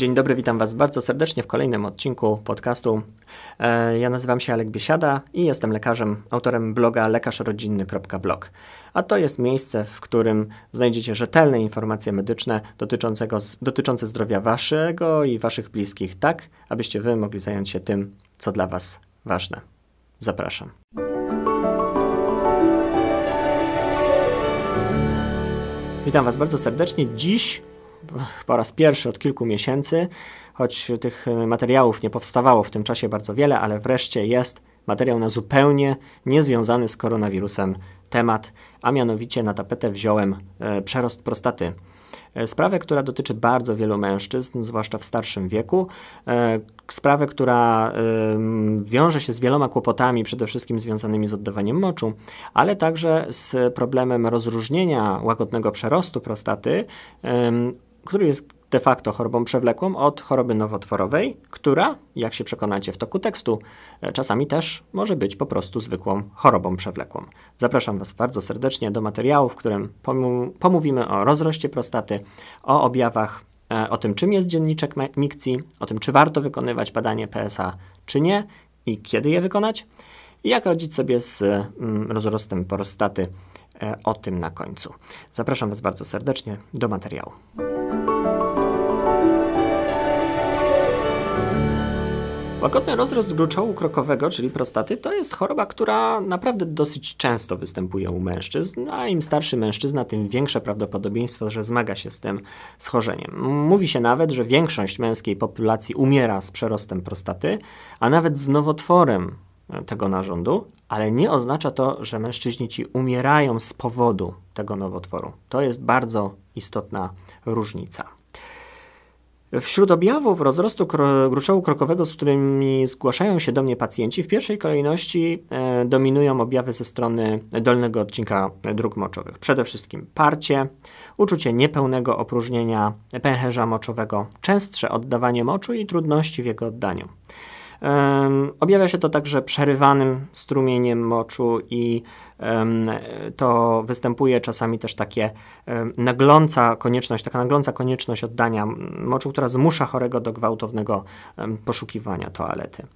Dzień dobry, witam Was bardzo serdecznie w kolejnym odcinku podcastu. E, ja nazywam się Alek Biesiada i jestem lekarzem, autorem bloga lekarzrodzinny.blog. A to jest miejsce, w którym znajdziecie rzetelne informacje medyczne dotyczące zdrowia Waszego i Waszych bliskich, tak abyście Wy mogli zająć się tym, co dla Was ważne. Zapraszam. Witam Was bardzo serdecznie. Dziś po raz pierwszy od kilku miesięcy, choć tych e, materiałów nie powstawało w tym czasie bardzo wiele, ale wreszcie jest materiał na zupełnie niezwiązany z koronawirusem temat, a mianowicie na tapetę wziąłem e, przerost prostaty. E, sprawę, która dotyczy bardzo wielu mężczyzn, zwłaszcza w starszym wieku. Sprawę, która wiąże się z wieloma kłopotami, przede wszystkim związanymi z oddawaniem moczu, ale także z problemem rozróżnienia łagodnego przerostu prostaty który jest de facto chorobą przewlekłą od choroby nowotworowej, która, jak się przekonacie w toku tekstu, e, czasami też może być po prostu zwykłą chorobą przewlekłą. Zapraszam Was bardzo serdecznie do materiału, w którym pomówimy o rozroście prostaty, o objawach, e, o tym czym jest dzienniczek mikcji, o tym czy warto wykonywać badanie PSA czy nie i kiedy je wykonać i jak radzić sobie z e, mm, rozrostem prostaty. O tym na końcu. Zapraszam Was bardzo serdecznie do materiału. Łagodny rozrost gruczołu krokowego, czyli prostaty, to jest choroba, która naprawdę dosyć często występuje u mężczyzn, a im starszy mężczyzna, tym większe prawdopodobieństwo, że zmaga się z tym schorzeniem. Mówi się nawet, że większość męskiej populacji umiera z przerostem prostaty, a nawet z nowotworem e, tego narządu, ale nie oznacza to, że mężczyźni ci umierają z powodu tego nowotworu. To jest bardzo istotna różnica. Wśród objawów rozrostu kro gruczołu krokowego, z którymi zgłaszają się do mnie pacjenci, w pierwszej kolejności e, dominują objawy ze strony dolnego odcinka dróg moczowych. Przede wszystkim parcie, uczucie niepełnego opróżnienia pęcherza moczowego, częstsze oddawanie moczu i trudności w jego oddaniu. Objawia się to także przerywanym strumieniem moczu i to występuje czasami też takie nagląca konieczność, taka nagląca konieczność oddania moczu, która zmusza chorego do gwałtownego poszukiwania toalety.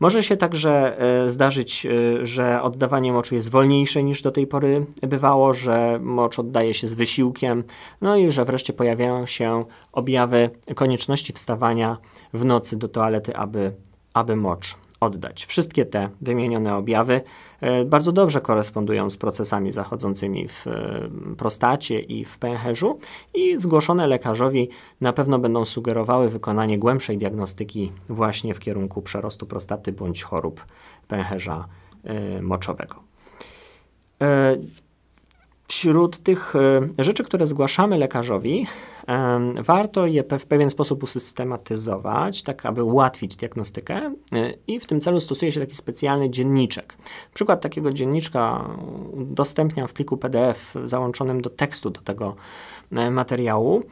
Może się także e, zdarzyć, e, że oddawanie moczu jest wolniejsze niż do tej pory bywało, że mocz oddaje się z wysiłkiem, no i że wreszcie pojawiają się objawy konieczności wstawania w nocy do toalety, aby aby mocz oddać. Wszystkie te wymienione objawy e, bardzo dobrze korespondują z procesami zachodzącymi w e, prostacie i w pęcherzu i zgłoszone lekarzowi na pewno będą sugerowały wykonanie głębszej diagnostyki właśnie w kierunku przerostu prostaty bądź chorób pęcherza e, moczowego wśród tych e, rzeczy, które zgłaszamy lekarzowi, warto je w pewien sposób usystematyzować, tak aby ułatwić diagnostykę e, i w tym celu stosuje się taki specjalny dzienniczek. Przykład takiego dzienniczka udostępniam w pliku PDF załączonym do tekstu do tego e, materiału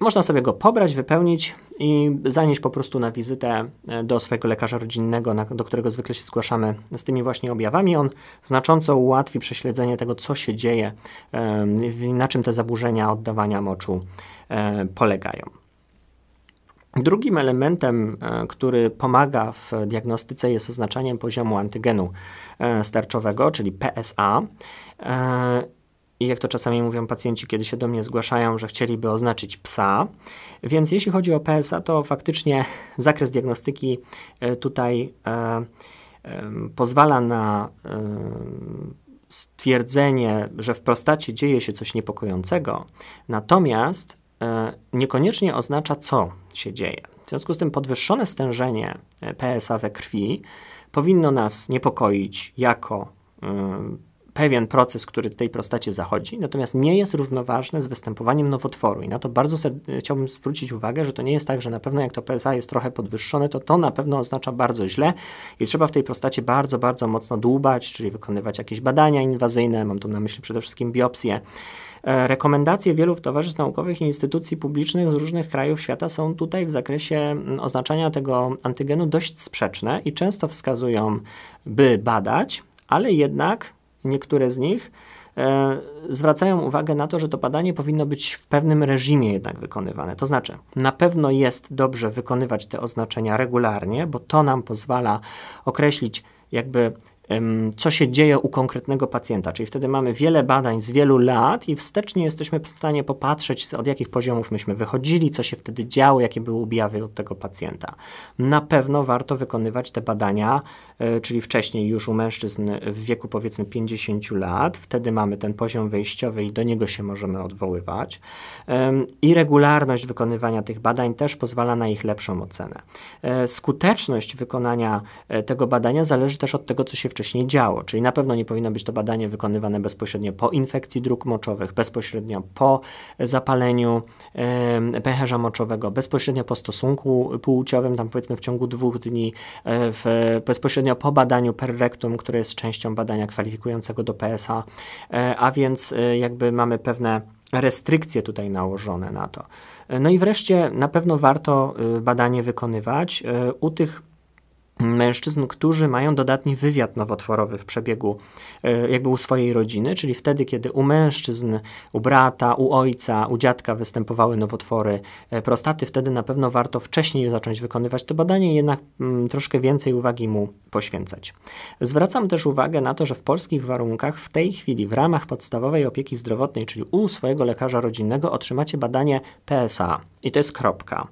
można sobie go pobrać, wypełnić i zanieść po prostu na wizytę e, do swojego lekarza rodzinnego, do którego zwykle się zgłaszamy z tymi właśnie objawami. On znacząco ułatwi prześledzenie tego, co się dzieje, na czym te zaburzenia oddawania moczu e, polegają. Drugim elementem, e, który pomaga w diagnostyce jest oznaczanie poziomu antygenu starczowego, czyli PSA i jak to czasami mówią pacjenci, kiedy się do mnie zgłaszają, że chcieliby oznaczyć psa. Więc jeśli chodzi o PSA, to faktycznie zakres diagnostyki e, tutaj e, pozwala na e, stwierdzenie, że w prostacie dzieje się coś niepokojącego, natomiast niekoniecznie oznacza, co się dzieje. W związku z tym podwyższone stężenie PSA we krwi powinno nas niepokoić jako pewien proces, który w tej prostacie zachodzi, natomiast nie jest równoważny z występowaniem nowotworu. I na to bardzo chciałbym zwrócić uwagę, że to nie jest tak, że na pewno jak to PSA jest trochę podwyższone, to to na pewno oznacza bardzo źle i trzeba w tej prostacie bardzo, bardzo mocno dłubać, czyli wykonywać jakieś badania inwazyjne, mam tu na myśli przede wszystkim biopsję. E, rekomendacje wielu towarzystw naukowych i instytucji publicznych z różnych krajów świata są tutaj w zakresie mm, oznaczania tego antygenu dość sprzeczne i często wskazują, by badać, ale jednak niektóre z nich, e, zwracają uwagę na to, że to badanie powinno być w pewnym reżimie jednak wykonywane. To znaczy, na pewno jest dobrze wykonywać te oznaczenia regularnie, bo to nam pozwala określić jakby co się dzieje u konkretnego pacjenta. Czyli wtedy mamy wiele badań z wielu lat i wstecznie jesteśmy w stanie popatrzeć, od jakich poziomów myśmy wychodzili, co się wtedy działo, jakie były objawy od tego pacjenta. Na pewno warto wykonywać te badania, e, czyli wcześniej już u mężczyzn w wieku powiedzmy 50 lat, wtedy mamy ten poziom wejściowy i do niego się możemy odwoływać. I regularność wykonywania tych badań też pozwala na ich lepszą ocenę. E, skuteczność wykonania e, tego badania zależy też od tego, co się wcześniej wcześniej działo. Czyli na pewno nie powinno być to badanie wykonywane bezpośrednio po infekcji dróg moczowych, bezpośrednio po e, zapaleniu e, pęcherza moczowego, bezpośrednio po stosunku płciowym, tam powiedzmy w ciągu dwóch dni, e, w, bezpośrednio po badaniu perrektum, które jest częścią badania kwalifikującego do PSA, e, a więc jakby mamy pewne restrykcje tutaj nałożone na to. No i wreszcie na pewno warto badanie wykonywać u tych mężczyzn, którzy mają dodatni wywiad nowotworowy w przebiegu e, jakby u swojej rodziny, czyli wtedy, kiedy u mężczyzn, u brata, u ojca, u dziadka występowały nowotwory e, prostaty, wtedy na pewno warto wcześniej zacząć wykonywać to badanie i jednak mm, troszkę więcej uwagi mu poświęcać. Zwracam też uwagę na to, że w polskich warunkach w tej chwili w ramach podstawowej opieki zdrowotnej, czyli u swojego lekarza rodzinnego otrzymacie badanie PSA i to jest kropka.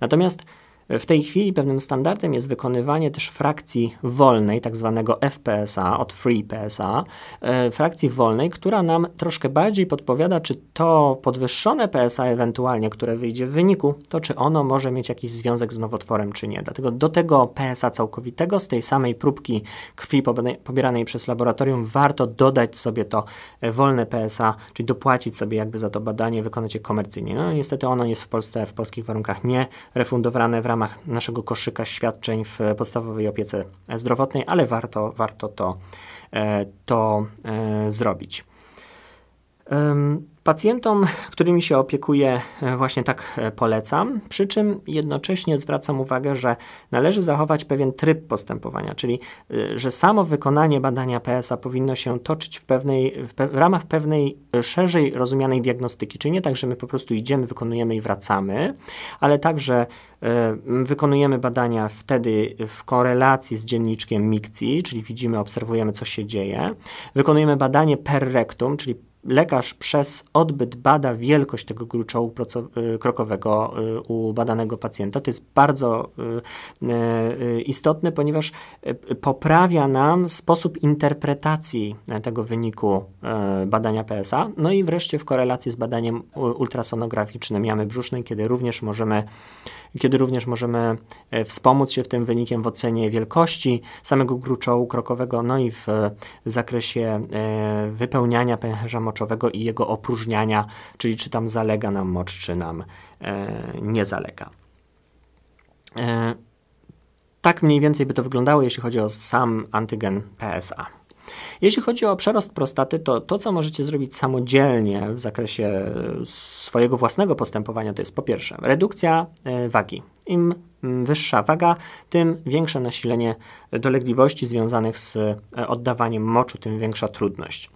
Natomiast w tej chwili pewnym standardem jest wykonywanie też frakcji wolnej, tak zwanego FPSA od Free PSA, e, frakcji wolnej, która nam troszkę bardziej podpowiada, czy to podwyższone PSA ewentualnie, które wyjdzie w wyniku, to czy ono może mieć jakiś związek z nowotworem, czy nie. Dlatego do tego PSA całkowitego, z tej samej próbki krwi pobieranej przez laboratorium, warto dodać sobie to e, wolne PSA, czyli dopłacić sobie jakby za to badanie, wykonać je komercyjnie. No niestety ono jest w Polsce, w polskich warunkach nie refundowane w ramach ramach naszego koszyka świadczeń w podstawowej opiece zdrowotnej, ale warto, warto to, e, to e, zrobić. Pacjentom, którymi się opiekuję, e, właśnie tak e, polecam, przy czym jednocześnie zwracam uwagę, że należy zachować pewien tryb postępowania, czyli e, że samo wykonanie badania PSA powinno się toczyć w, pewnej, w, pe w ramach pewnej szerzej rozumianej diagnostyki, czyli nie tak, że my po prostu idziemy, wykonujemy i wracamy, ale także wykonujemy badania wtedy w korelacji z dzienniczkiem mikcji, czyli widzimy, obserwujemy, co się dzieje. Wykonujemy badanie per rectum, czyli lekarz przez odbyt bada wielkość tego gruczołu y, krokowego y, u badanego pacjenta. To jest bardzo y, istotne, ponieważ poprawia nam sposób interpretacji tego wyniku badania PSA. No i wreszcie w korelacji z badaniem ultrasonograficznym jamy brzusznej, kiedy również możemy kiedy również możemy wspomóc się w tym wynikiem w ocenie wielkości samego gruczołu krokowego, no i w zakresie wypełniania pęcherza moczowego moczowego i jego opróżniania, czyli czy tam zalega nam mocz, czy nam e, nie zalega. E, tak mniej więcej by to wyglądało, jeśli chodzi o sam antygen PSA. Jeśli chodzi o przerost prostaty, to to, co możecie zrobić samodzielnie w zakresie e, swojego własnego postępowania, to jest po pierwsze redukcja wagi. Im wyższa waga, tym większe nasilenie dolegliwości związanych z oddawaniem moczu, tym większa trudność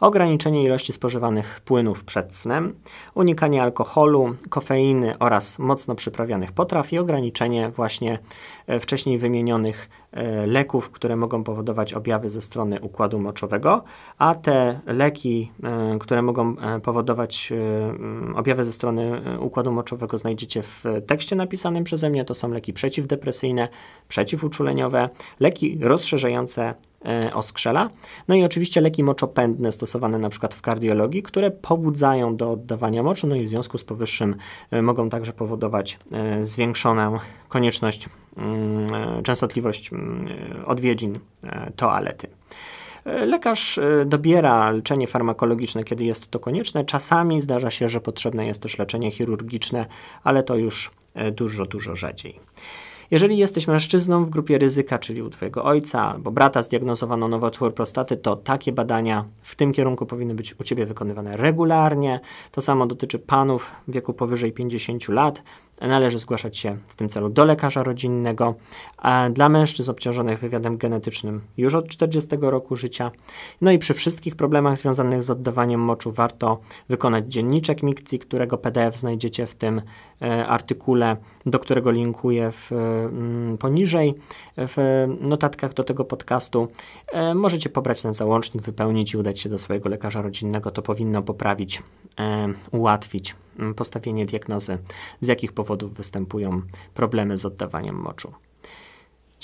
ograniczenie ilości spożywanych płynów przed snem, unikanie alkoholu, kofeiny oraz mocno przyprawianych potraw i ograniczenie właśnie e, wcześniej wymienionych e, leków, które mogą powodować objawy ze strony układu moczowego, a te leki, e, które mogą powodować objawy ze strony układu moczowego znajdziecie w tekście napisanym przeze mnie, to są leki przeciwdepresyjne, przeciwuczuleniowe, leki rozszerzające E, oskrzela. No i oczywiście leki moczopędne stosowane na przykład w kardiologii, które pobudzają do oddawania moczu, no i w związku z powyższym e, mogą także powodować e, zwiększoną konieczność, mm, częstotliwość mm, odwiedzin toalety. Lekarz dobiera leczenie farmakologiczne, kiedy jest to konieczne. Czasami zdarza się, że potrzebne jest też leczenie chirurgiczne, ale to już dużo, dużo rzadziej. Jeżeli jesteś mężczyzną w grupie ryzyka, czyli u Twojego ojca albo brata zdiagnozowano nowotwór prostaty, to takie badania w tym kierunku powinny być u Ciebie wykonywane regularnie. To samo dotyczy panów w wieku powyżej 50 lat należy zgłaszać się w tym celu do lekarza rodzinnego. A dla mężczyzn obciążonych wywiadem genetycznym już od 40 roku życia. No i przy wszystkich problemach związanych z oddawaniem moczu warto wykonać dzienniczek mikcji, którego PDF znajdziecie w tym e, artykule, do którego linkuję w, e, m, mm, poniżej w notatkach do tego podcastu. E, możecie pobrać ten załącznik, wypełnić i udać się do swojego lekarza rodzinnego. To powinno poprawić, e, ułatwić mm, postawienie diagnozy, z jakich powodów powodów występują problemy z oddawaniem moczu.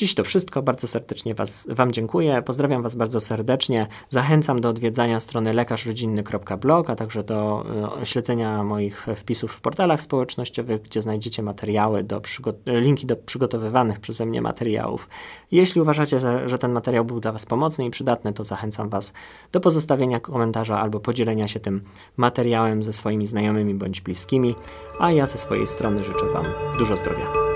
Dziś to wszystko. Bardzo serdecznie was, Wam dziękuję. Pozdrawiam Was bardzo serdecznie. Zachęcam do odwiedzania strony lekarzrodzinny.blog, a także do e, śledzenia moich wpisów w portalach społecznościowych, gdzie znajdziecie materiały, do linki do przygotowywanych przeze mnie materiałów. Jeśli uważacie, że, że ten materiał był dla Was pomocny i przydatny, to zachęcam Was do pozostawienia komentarza albo podzielenia się tym materiałem ze swoimi znajomymi bądź bliskimi. A ja ze swojej strony życzę Wam dużo zdrowia.